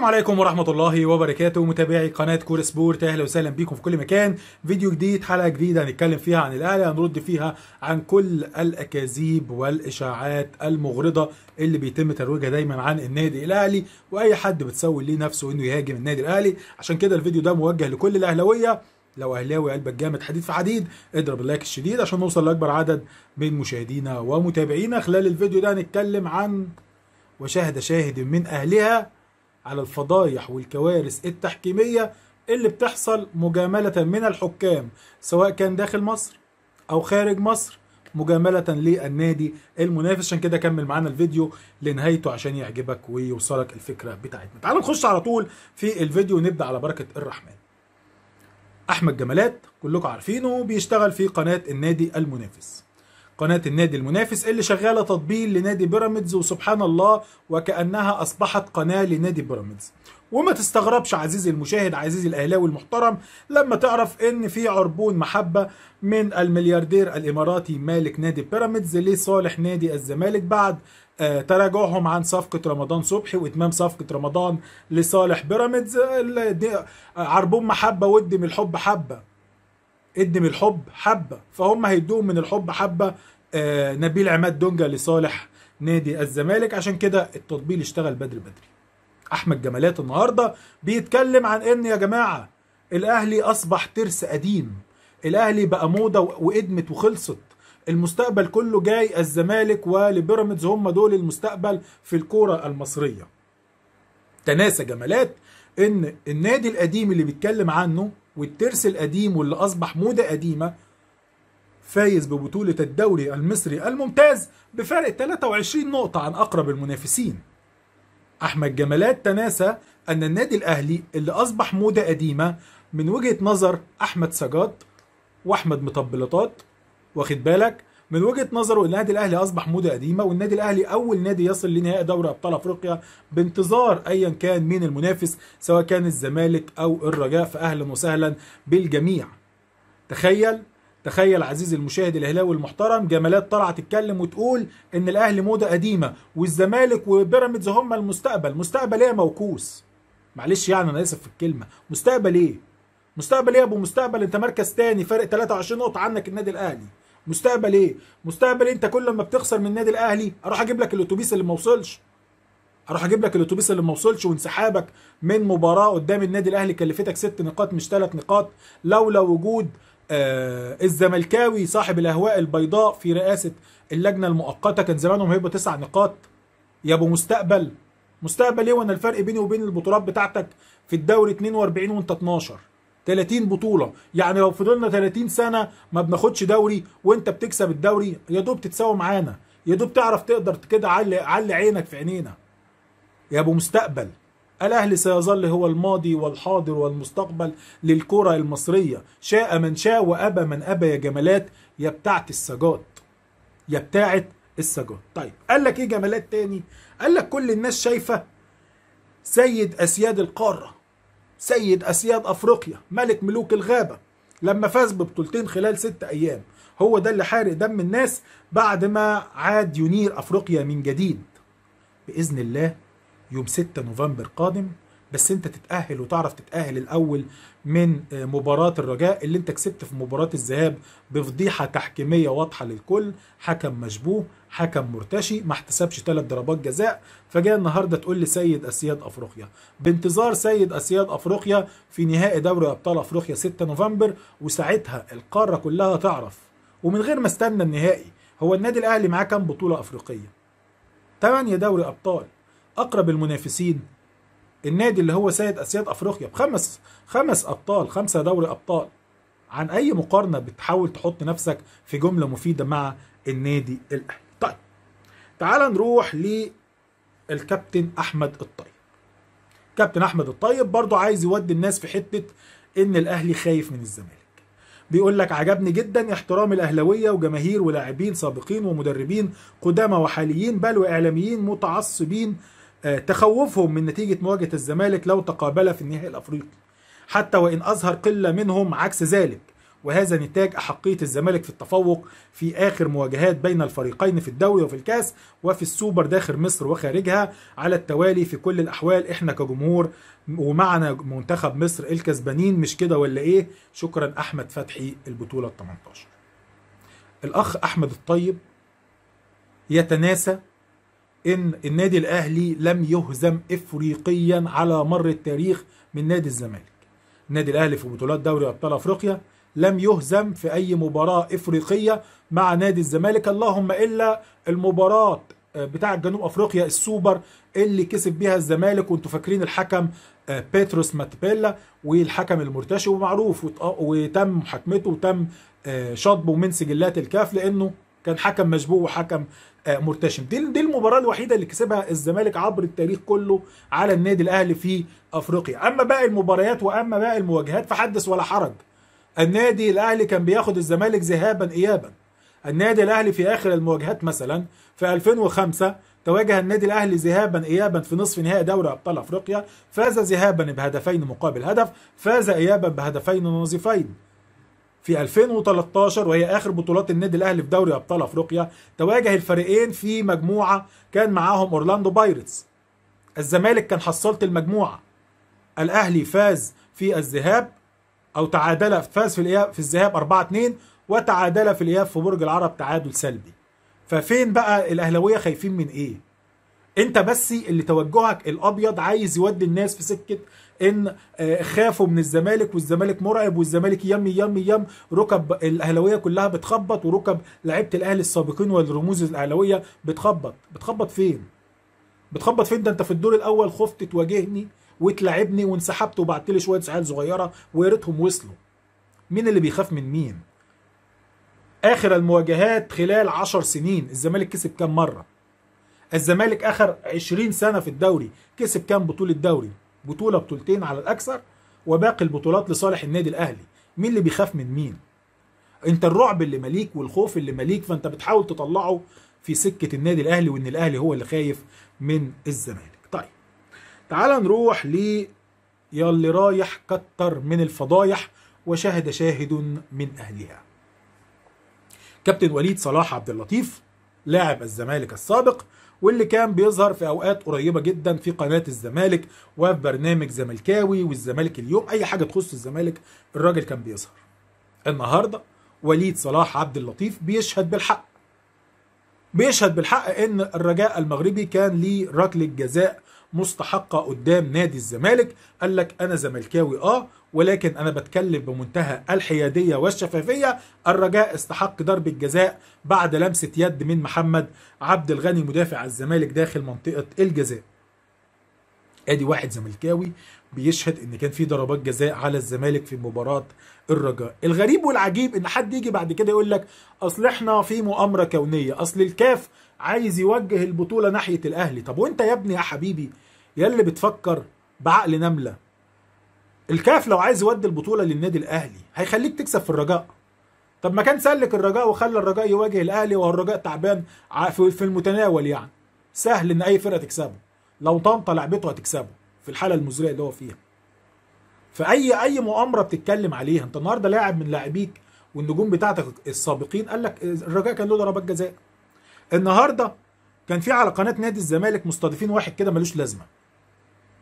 السلام عليكم ورحمة الله وبركاته متابعي قناة كور سبورت اهلا وسهلا بيكم في كل مكان فيديو جديد حلقة جديدة هنتكلم فيها عن الاهلي هنرد فيها عن كل الاكاذيب والاشاعات المغرضة اللي بيتم ترويجها دايما عن النادي الاهلي واي حد بتسول ليه نفسه انه يهاجم النادي الاهلي عشان كده الفيديو ده موجه لكل الاهلاوية لو اهلاوي قلبك جامد حديد في حديد اضرب اللايك الشديد عشان نوصل لاكبر عدد من مشاهدينا ومتابعينا خلال الفيديو ده هنتكلم عن وشاهد شاهد من اهلها على الفضايح والكوارث التحكيمية اللي بتحصل مجاملة من الحكام سواء كان داخل مصر أو خارج مصر مجاملة للنادي المنافس عشان كده كمل معانا الفيديو لنهايته عشان يعجبك ويوصلك الفكرة بتاعتنا تعال نخش على طول في الفيديو ونبدأ على بركة الرحمن أحمد جمالات كلكم عارفينه بيشتغل في قناة النادي المنافس قناة النادي المنافس اللي شغالة تطبيل لنادي بيراميدز وسبحان الله وكأنها أصبحت قناة لنادي بيراميدز وما تستغربش عزيزي المشاهد عزيزي الأهلاوي المحترم لما تعرف إن في عربون محبة من الملياردير الإماراتي مالك نادي بيراميدز لصالح نادي الزمالك بعد آه، تراجعهم عن صفقة رمضان صبحي وإتمام صفقة رمضان لصالح بيراميدز آه، عربون محبة من الحب حبة ادم الحب حبه فهم هيدوهم من الحب حبه آه، نبيل عماد دونجا لصالح نادي الزمالك عشان كده التطبيل اشتغل بدري بدري احمد جمالات النهارده بيتكلم عن ان يا جماعه الاهلي اصبح ترس قديم الاهلي بقى موضه وادمت وخلصت المستقبل كله جاي الزمالك ولبيراميدز هم دول المستقبل في الكوره المصريه تناسى جمالات ان النادي القديم اللي بيتكلم عنه والترس القديم واللي اصبح موضه قديمه فايز ببطولة الدوري المصري الممتاز بفرق 23 نقطة عن أقرب المنافسين أحمد جمالات تناسى أن النادي الأهلي اللي أصبح موضة قديمة من وجهة نظر أحمد سجاد وأحمد مطبلطات واخد بالك من وجهه نظره النادي الاهلي اصبح موضه قديمه والنادي الاهلي اول نادي يصل لنهائي دوري ابطال افريقيا بانتظار ايا كان مين المنافس سواء كان الزمالك او الرجاء فاهلا وسهلا بالجميع تخيل تخيل عزيزي المشاهد الاهلاوي المحترم جمالات طالعه تتكلم وتقول ان الاهلي موضه قديمه والزمالك وبيراميدز هم المستقبل مستقبل ايه موكوس معلش يعني انا اسف في الكلمه مستقبل ايه مستقبل ايه يا ابو مستقبل انت مركز تاني فارق 23 نقطه عنك النادي الاهلي مستقبل ايه مستقبل انت كل ما بتخسر من النادي الاهلي اروح اجيب لك الاتوبيس اللي ما وصلش اروح اجيب لك الاتوبيس اللي ما وصلش وانسحابك من مباراه قدام النادي الاهلي كلفتك ست نقاط مش ثلاث نقاط لولا وجود آه، الزملكاوي صاحب الاهواء البيضاء في رئاسه اللجنه المؤقته كان زمانهم هيبقوا تسع نقاط يا ابو مستقبل مستقبل ايه وانا الفرق بيني وبين البطولات بتاعتك في الدوري 42 وانت 12 30 بطوله يعني لو فضلنا 30 سنه ما بناخدش دوري وانت بتكسب الدوري يا دوب تتساوى معانا يا دوب تعرف تقدر كده علي علي عينك في عينينا يا ابو مستقبل الأهلي سيظل هو الماضي والحاضر والمستقبل للكرة المصرية شاء من شاء وأبى من أبى يا جمالات يا بتاعت السجاد يا بتاعت السجاد طيب قال لك إيه جمالات تاني قال لك كل الناس شايفة سيد أسياد القارة سيد أسياد أفريقيا ملك ملوك الغابة لما فاز ببطولتين خلال ست أيام هو ده اللي حارق دم الناس بعد ما عاد ينير أفريقيا من جديد بإذن الله يوم 6 نوفمبر قادم بس انت تتأهل وتعرف تتأهل الأول من آه، مباراة الرجاء اللي انت كسبت في مباراة الذهاب بفضيحة تحكيمية واضحة للكل حكم مشبوه حكم مرتشي ما احتسبش ثلاث ضربات جزاء فجاء النهارده تقول لي سيد اسياد افريقيا بانتظار سيد اسياد افريقيا في نهائي دوري ابطال افريقيا 6 نوفمبر وساعتها القاره كلها تعرف ومن غير ما استنى النهائي هو النادي الاهلي معاه كام بطوله افريقيه 8 دوري ابطال اقرب المنافسين النادي اللي هو سيد اسياد افريقيا بخمس خمس ابطال خمسه دوري ابطال عن اي مقارنه بتحاول تحط نفسك في جمله مفيده مع النادي الاهلي طيب تعال نروح للكابتن احمد الطيب كابتن احمد الطيب برضو عايز يودي الناس في حته ان الاهلي خايف من الزمالك بيقول لك عجبني جدا احترام الاهلاويه وجماهير ولاعبين سابقين ومدربين قدامى وحاليين بل واعلاميين متعصبين آه، تخوفهم من نتيجة مواجهة الزمالك لو تقابل في النهائي الأفريقي حتى وإن أظهر قلة منهم عكس ذلك وهذا نتاج أحقية الزمالك في التفوق في آخر مواجهات بين الفريقين في الدوري وفي الكاس وفي السوبر داخل مصر وخارجها على التوالي في كل الأحوال إحنا كجمهور ومعنا منتخب مصر الكسبانين مش كده ولا إيه شكرا أحمد فتحي البطولة ال 18 الأخ أحمد الطيب يتناسى ان النادي الاهلي لم يهزم افريقيا على مر التاريخ من نادي الزمالك النادي الاهلي في بطولات دوري ابطال افريقيا لم يهزم في اي مباراه افريقيه مع نادي الزمالك اللهم الا المباراه آه، بتاع جنوب افريقيا السوبر اللي كسب بيها الزمالك وانتوا فاكرين الحكم آه، بيتروس ماتبيلا والحكم المرتشي ومعروف آه، وتم محاكمته وتم شطبه من سجلات الكاف لانه كان حكم مشبوه وحكم آه، مرتشم دي دي المباراه الوحيده اللي كسبها الزمالك عبر التاريخ كله على النادي الاهلي في افريقيا اما باقي المباريات واما باقي المواجهات فحدث ولا حرج النادي الاهلي كان بياخد الزمالك ذهابا ايابا النادي الاهلي في اخر المواجهات مثلا في 2005 تواجه النادي الاهلي ذهابا ايابا في نصف نهائي دوري ابطال افريقيا فاز ذهابا بهدفين مقابل هدف فاز ايابا بهدفين نظيفين في 2013 وهي اخر بطولات النادي الاهلي في دوري ابطال افريقيا تواجه الفريقين في مجموعه كان معاهم اورلاندو بايرتس الزمالك كان حصلت المجموعه الاهلي فاز في الذهاب او تعادل فاز في الاياب في الذهاب 4 2 وتعادل في الاياب في برج العرب تعادل سلبي ففين بقى الاهلاويه خايفين من ايه انت بس اللي توجهك الابيض عايز يودي الناس في سكه ان آه، خافوا من الزمالك والزمالك مرعب والزمالك يم يم يم ركب الاهلاويه كلها بتخبط وركب لعيبه الاهلي السابقين والرموز الاهلاويه بتخبط بتخبط فين بتخبط فين ده انت في الدور الاول خفت تواجهني وتلعبني وانسحبت وبعت لي شويه سعال صغيره ويا ريتهم وصلوا مين اللي بيخاف من مين اخر المواجهات خلال 10 سنين الزمالك كسب كام مره الزمالك اخر 20 سنه في الدوري كسب كام بطوله دوري بطوله بطولتين على الاكثر وباقي البطولات لصالح النادي الاهلي مين اللي بيخاف من مين انت الرعب اللي مليك والخوف اللي مليك فانت بتحاول تطلعه في سكه النادي الاهلي وان الاهلي هو اللي خايف من الزمالك طيب تعال نروح ل ياللي رايح كتر من الفضايح وشهد شاهد من اهلها كابتن وليد صلاح عبد اللطيف لاعب الزمالك السابق واللي كان بيظهر في اوقات قريبه جدا في قناه الزمالك وفي برنامج زملكاوي والزمالك اليوم اي حاجه تخص الزمالك الراجل كان بيظهر النهارده وليد صلاح عبد اللطيف بيشهد بالحق بيشهد بالحق ان الرجاء المغربي كان ليه ركله جزاء مستحقه قدام نادي الزمالك قال لك انا زملكاوي اه ولكن انا بتكلم بمنتهى الحياديه والشفافيه الرجاء استحق ضرب الجزاء بعد لمسه يد من محمد عبد الغني مدافع الزمالك داخل منطقه الجزاء ادي واحد زملكاوي بيشهد ان كان في ضربات جزاء على الزمالك في مباراه الرجاء الغريب والعجيب ان حد يجي بعد كده يقول لك اصل احنا في مؤامره كونيه اصل الكاف عايز يوجه البطوله ناحيه الاهلي طب وانت يا ابني يا حبيبي يا اللي بتفكر بعقل نمله الكاف لو عايز يودي البطوله للنادي الاهلي هيخليك تكسب في الرجاء طب ما كان سلك الرجاء وخلى الرجاء يواجه الاهلي وهو الرجاء تعبان في المتناول يعني سهل ان اي فرقه تكسبه لو طنطا لعبته هتكسبه في الحاله المزريه اللي هو فيها فاي اي مؤامره بتتكلم عليها انت النهارده لاعب من لاعبيك والنجوم بتاعتك السابقين قال لك الرجاء كان له ضربات جزاء النهارده كان في على قناه نادي الزمالك مستضيفين واحد كده ملوش لازمه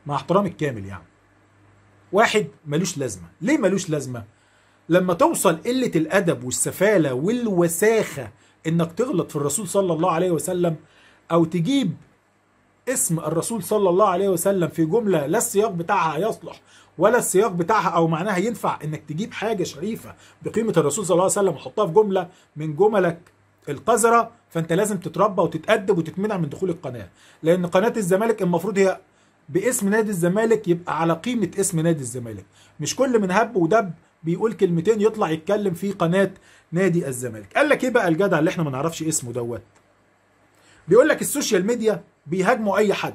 مع احترامي الكامل يعني واحد ملوش لازمه ليه ملوش لازمه لما توصل قله الادب والسفاله والوساخه انك تغلط في الرسول صلى الله عليه وسلم او تجيب اسم الرسول صلى الله عليه وسلم في جملة لا السياق بتاعها يصلح ولا السياق بتاعها أو معناها ينفع إنك تجيب حاجة شريفة بقيمة الرسول صلى الله عليه وسلم وحطها في جملة من جملك القذره فانت لازم تتربى وتتادب وتتمنع من دخول القناه لان قناه الزمالك المفروض هي باسم نادي الزمالك يبقى على قيمه اسم نادي الزمالك مش كل من هب ودب بيقول كلمتين يطلع يتكلم في قناه نادي الزمالك قال لك ايه بقى الجدع اللي احنا ما نعرفش اسمه دوت بيقول لك السوشيال ميديا بيهاجموا اي حد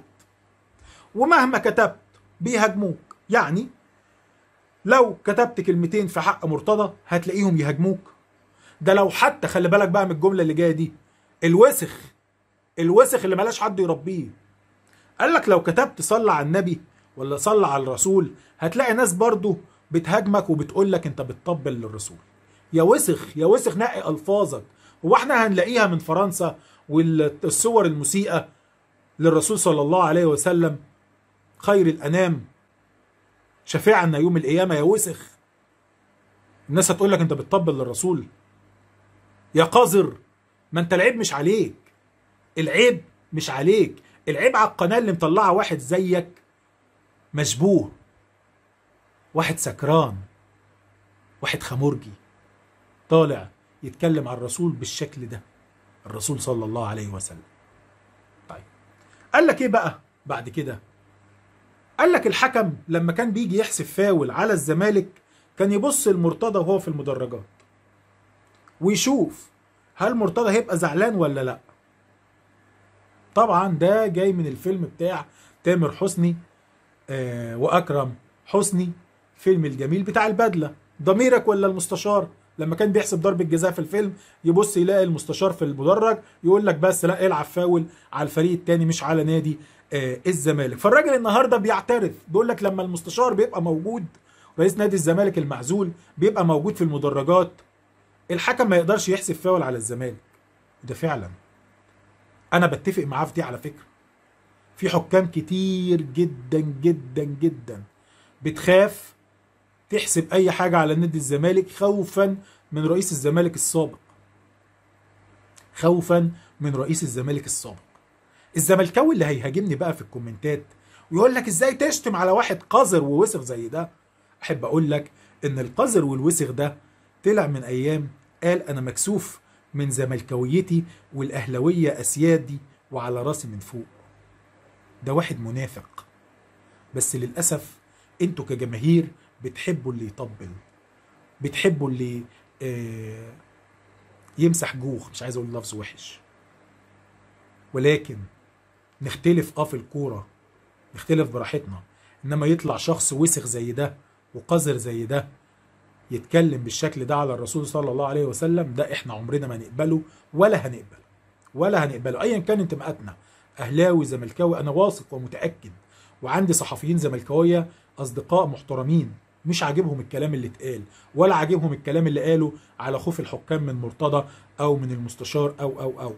ومهما كتبت بيهاجموك يعني لو كتبت كلمتين في حق مرتضى هتلاقيهم يهاجموك ده لو حتى خلي بالك بقى من الجمله اللي جايه دي الوسخ الوسخ اللي ملاش حد يربيه قال لك لو كتبت صلى على النبي ولا صلى على الرسول هتلاقي ناس برضو بتهاجمك وبتقول لك انت بتطبل للرسول يا وسخ يا وسخ نقي الفاظك هو احنا هنلاقيها من فرنسا والصور المسيئه للرسول صلى الله عليه وسلم خير الانام شفيعنا يوم القيامه يا وسخ الناس هتقول لك انت بتطبل للرسول يا قذر ما انت العيب مش عليك العيب مش عليك العيب على القناة اللي مطلعه واحد زيك مشبوه واحد سكران واحد خمرجي طالع يتكلم عن الرسول بالشكل ده الرسول صلى الله عليه وسلم طيب قال لك ايه بقى بعد كده قال لك الحكم لما كان بيجي يحسب فاول على الزمالك كان يبص المرتضى وهو في المدرجات ويشوف هل مرتضى هيبقى زعلان ولا لا طبعا ده جاي من الفيلم بتاع تامر حسني آه واكرم حسني فيلم الجميل بتاع البدله ضميرك ولا المستشار لما كان بيحسب ضربه جزاء في الفيلم يبص يلاقي المستشار في المدرج يقول لك بس لا العب فاول على الفريق الثاني مش على نادي آه الزمالك فالراجل النهارده بيعترف بيقول لك لما المستشار بيبقى موجود رئيس نادي الزمالك المعزول بيبقى موجود في المدرجات الحكم ما يقدرش يحسب فاول على الزمالك ده فعلا انا بتفق معاه في دي على فكره في حكام كتير جدا جدا جدا بتخاف تحسب اي حاجه على نادي الزمالك خوفا من رئيس الزمالك السابق خوفا من رئيس الزمالك السابق الزملكاوي اللي هيهاجمني بقى في الكومنتات ويقول لك ازاي تشتم على واحد قذر ووسخ زي ده احب اقول لك ان القذر والوسخ ده طلع من ايام قال انا مكسوف من زملكاويتي والاهلاويه اسيادي وعلى راسي من فوق ده واحد منافق بس للاسف انتوا كجماهير بتحبوا اللي يطبل بتحبوا اللي آه، يمسح جوخ مش عايز اقول لفظ وحش ولكن نختلف اه في الكوره نختلف براحتنا انما يطلع شخص وسخ زي ده وقذر زي ده يتكلم بالشكل ده على الرسول صلى الله عليه وسلم ده احنا عمرنا ما نقبله ولا هنقبله ولا هنقبله ايا كان انتماءاتنا اهلاوي زملكاوي انا واثق ومتاكد وعندي صحفيين زملكاويه اصدقاء محترمين مش عاجبهم الكلام اللي اتقال ولا عاجبهم الكلام اللي قاله على خوف الحكام من مرتضى او من المستشار او او او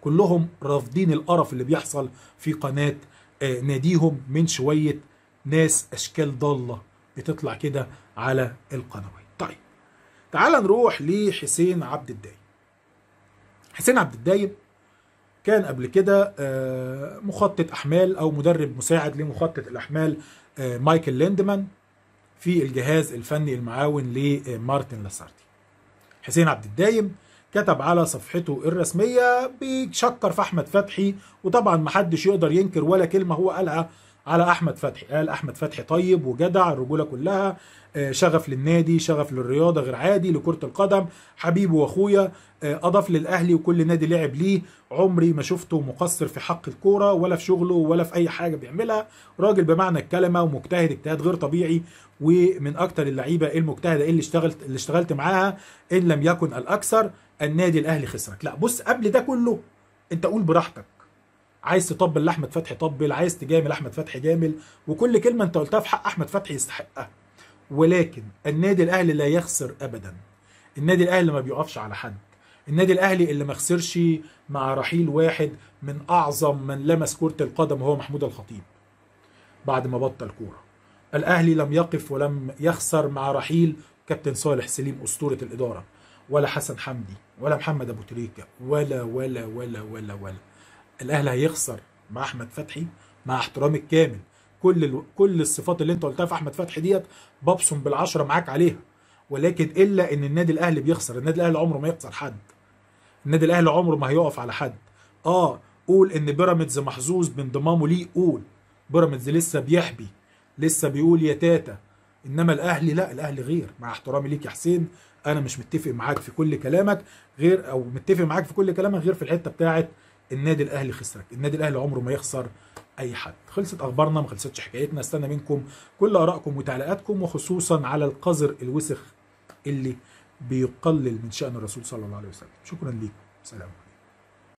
كلهم رافضين القرف اللي بيحصل في قناه آه، ناديهم من شويه ناس اشكال ضاله بتطلع كده على القنوات طيب تعال نروح لحسين عبد الدايب حسين عبد الدايب كان قبل كده آه، مخطط احمال او مدرب مساعد لمخطط الاحمال آه، مايكل ليندمان في الجهاز الفني المعاون لمارتن آه، لاسارتي حسين عبد الدايم كتب على صفحته الرسمية بيتشكر في أحمد فتحي وطبعا محدش يقدر ينكر ولا كلمة هو قالها على احمد فتحي قال احمد فتحي طيب وجدع الرجوله كلها آه، شغف للنادي شغف للرياضه غير عادي لكره القدم حبيبي واخويا آه، اضاف للاهلي وكل نادي لعب ليه عمري ما شفته مقصر في حق الكوره ولا في شغله ولا في اي حاجه بيعملها راجل بمعنى الكلمه ومجتهد اجتهاد غير طبيعي ومن اكتر اللعيبه المجتهده اللي اشتغلت اللي اشتغلت معاها ان لم يكن الاكثر النادي الاهلي خسرك لا بص قبل ده كله انت قول براحتك عايز تطبل لاحمد فتحي طبل عايز تجامل احمد فتحي جامل وكل كلمه انت قلتها في حق احمد فتحي يستحقها ولكن النادي الاهلي لا يخسر ابدا النادي الاهلي ما بيقفش على حد النادي الاهلي اللي ما خسرش مع رحيل واحد من اعظم من لمس كره القدم هو محمود الخطيب بعد ما بطل كوره الاهلي لم يقف ولم يخسر مع رحيل كابتن صالح سليم اسطوره الاداره ولا حسن حمدي ولا محمد ابو تريكه ولا ولا ولا ولا ولا, ولا. الاهلي هيخسر مع احمد فتحي مع احترامي الكامل كل ال... كل الصفات اللي انت قلتها في احمد فتحي ديت ببصم بالعشره معاك عليها ولكن الا ان النادي الاهلي بيخسر النادي الاهلي عمره ما يخسر حد النادي الاهلي عمره ما هيقف على حد اه قول ان بيراميدز محظوظ بانضمامه ليه قول بيراميدز لسه بيحبي لسه بيقول يا تاتا انما الاهلي لا الاهلي غير مع احترامي ليك يا حسين انا مش متفق معاك في كل كلامك غير او متفق معاك في كل كلامك غير في الحته بتاعه النادي الاهلي خسرك النادي الاهلي عمره ما يخسر اي حد خلصت اخبارنا ما خلصتش حكايتنا استنى منكم كل ارائكم وتعليقاتكم وخصوصا على القذر الوسخ اللي بيقلل من شان الرسول صلى الله عليه وسلم شكرا ليكم سلام عليكم